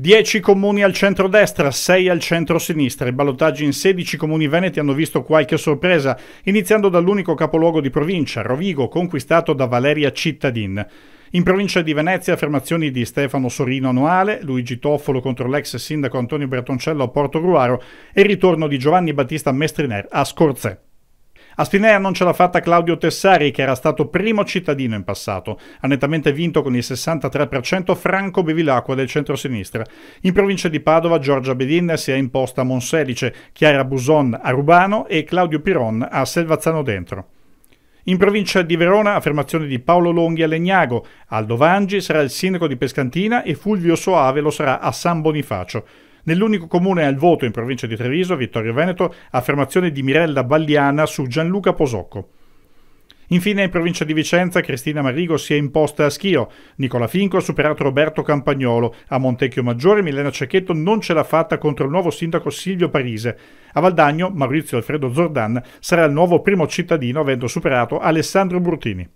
10 comuni al centro-destra, 6 al centro-sinistra. I ballottaggi in 16 comuni veneti hanno visto qualche sorpresa, iniziando dall'unico capoluogo di provincia, Rovigo, conquistato da Valeria Cittadin. In provincia di Venezia affermazioni di Stefano Sorino a Noale, Luigi Toffolo contro l'ex sindaco Antonio Bertoncello a Porto Ruaro e il ritorno di Giovanni Battista Mestriner a Scorzè. A Spinea non ce l'ha fatta Claudio Tessari, che era stato primo cittadino in passato. Ha nettamente vinto con il 63% Franco Bevilacqua del centro-sinistra. In provincia di Padova Giorgia Bedin si è imposta a Monselice, Chiara Buson a Rubano e Claudio Piron a Selvazzano Dentro. In provincia di Verona, affermazione di Paolo Longhi a Legnago, Aldo Vangi sarà il sindaco di Pescantina e Fulvio Soave lo sarà a San Bonifacio. Nell'unico comune al voto in provincia di Treviso, Vittorio Veneto, affermazione di Mirella Balliana su Gianluca Posocco. Infine in provincia di Vicenza Cristina Marigo si è imposta a Schio, Nicola Finco ha superato Roberto Campagnolo, a Montecchio Maggiore Milena Cecchetto non ce l'ha fatta contro il nuovo sindaco Silvio Parise, a Valdagno Maurizio Alfredo Zordan sarà il nuovo primo cittadino avendo superato Alessandro Burtini.